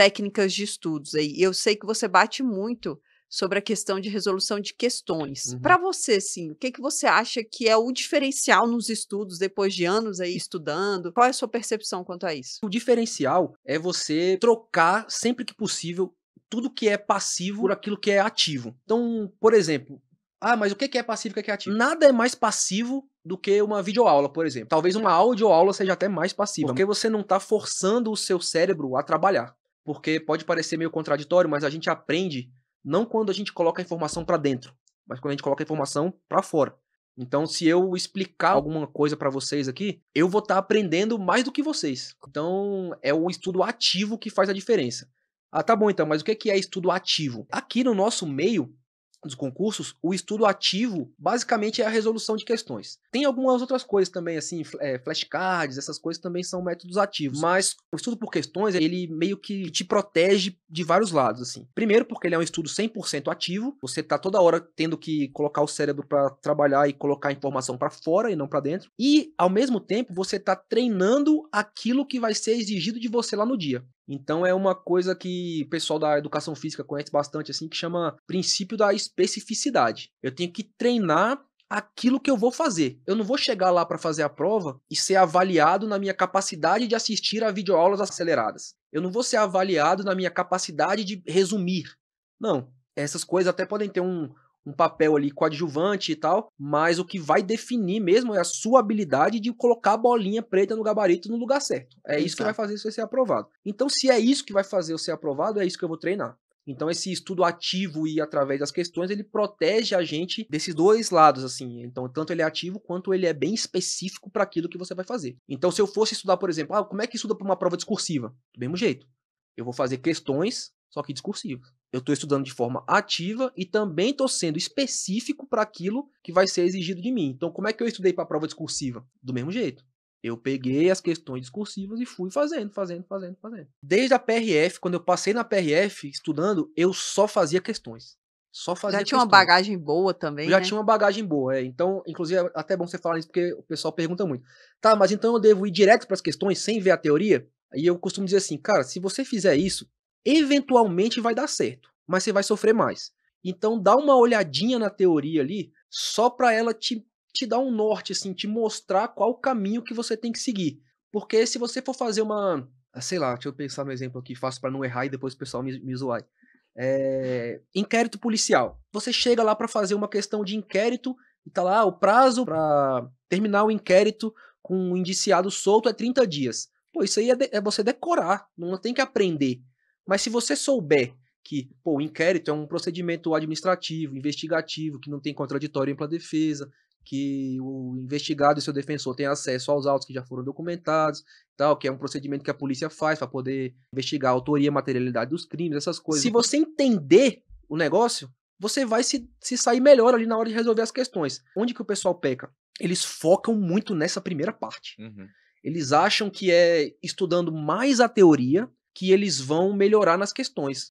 técnicas de estudos aí. Eu sei que você bate muito sobre a questão de resolução de questões. Uhum. Para você, sim, o que, que você acha que é o diferencial nos estudos depois de anos aí estudando? Qual é a sua percepção quanto a isso? O diferencial é você trocar sempre que possível tudo que é passivo por aquilo que é ativo. Então, por exemplo, ah, mas o que é passivo e o que é ativo? Nada é mais passivo do que uma videoaula, por exemplo. Talvez uma audioaula seja até mais passiva, porque você não está forçando o seu cérebro a trabalhar porque pode parecer meio contraditório, mas a gente aprende não quando a gente coloca a informação para dentro, mas quando a gente coloca a informação para fora. Então, se eu explicar alguma coisa para vocês aqui, eu vou estar tá aprendendo mais do que vocês. Então, é o estudo ativo que faz a diferença. Ah, tá bom então, mas o que é estudo ativo? Aqui no nosso meio, dos concursos, o estudo ativo basicamente é a resolução de questões. Tem algumas outras coisas também, assim, é, flashcards, essas coisas também são métodos ativos, mas o estudo por questões, ele meio que te protege de vários lados, assim. Primeiro, porque ele é um estudo 100% ativo, você tá toda hora tendo que colocar o cérebro para trabalhar e colocar a informação para fora e não para dentro. E, ao mesmo tempo, você tá treinando aquilo que vai ser exigido de você lá no dia. Então é uma coisa que o pessoal da educação física conhece bastante assim, que chama princípio da especificidade. Eu tenho que treinar aquilo que eu vou fazer. Eu não vou chegar lá para fazer a prova e ser avaliado na minha capacidade de assistir a videoaulas aceleradas. Eu não vou ser avaliado na minha capacidade de resumir. Não. Essas coisas até podem ter um, um papel ali coadjuvante e tal, mas o que vai definir mesmo é a sua habilidade de colocar a bolinha preta no gabarito no lugar certo. É Exato. isso que vai fazer você ser aprovado. Então, se é isso que vai fazer eu ser aprovado, é isso que eu vou treinar. Então esse estudo ativo e através das questões, ele protege a gente desses dois lados assim. Então tanto ele é ativo quanto ele é bem específico para aquilo que você vai fazer. Então se eu fosse estudar, por exemplo, ah, como é que estuda para uma prova discursiva? Do mesmo jeito. Eu vou fazer questões, só que discursivas. Eu estou estudando de forma ativa e também estou sendo específico para aquilo que vai ser exigido de mim. Então, como é que eu estudei para a prova discursiva? Do mesmo jeito. Eu peguei as questões discursivas e fui fazendo, fazendo, fazendo, fazendo. Desde a PRF, quando eu passei na PRF estudando, eu só fazia questões. Só fazia Já tinha questões. uma bagagem boa também, eu Já né? tinha uma bagagem boa, é. Então, inclusive, é até bom você falar isso, porque o pessoal pergunta muito. Tá, mas então eu devo ir direto para as questões sem ver a teoria? E eu costumo dizer assim, cara, se você fizer isso, eventualmente vai dar certo, mas você vai sofrer mais. Então, dá uma olhadinha na teoria ali, só para ela te te dar um norte, assim, te mostrar qual o caminho que você tem que seguir. Porque se você for fazer uma. Sei lá, deixa eu pensar no exemplo aqui, faço para não errar e depois o pessoal me, me zoar. É, inquérito policial. Você chega lá para fazer uma questão de inquérito e tá lá ah, o prazo para terminar o inquérito com um indiciado solto é 30 dias. Pô, isso aí é, de, é você decorar, não tem que aprender. Mas se você souber que, pô, o inquérito é um procedimento administrativo, investigativo, que não tem contraditório em defesa, que o investigado e seu defensor têm acesso aos autos que já foram documentados, tal, que é um procedimento que a polícia faz para poder investigar a autoria e materialidade dos crimes, essas coisas. Se você entender o negócio, você vai se, se sair melhor ali na hora de resolver as questões. Onde que o pessoal peca? Eles focam muito nessa primeira parte. Uhum. Eles acham que é estudando mais a teoria que eles vão melhorar nas questões.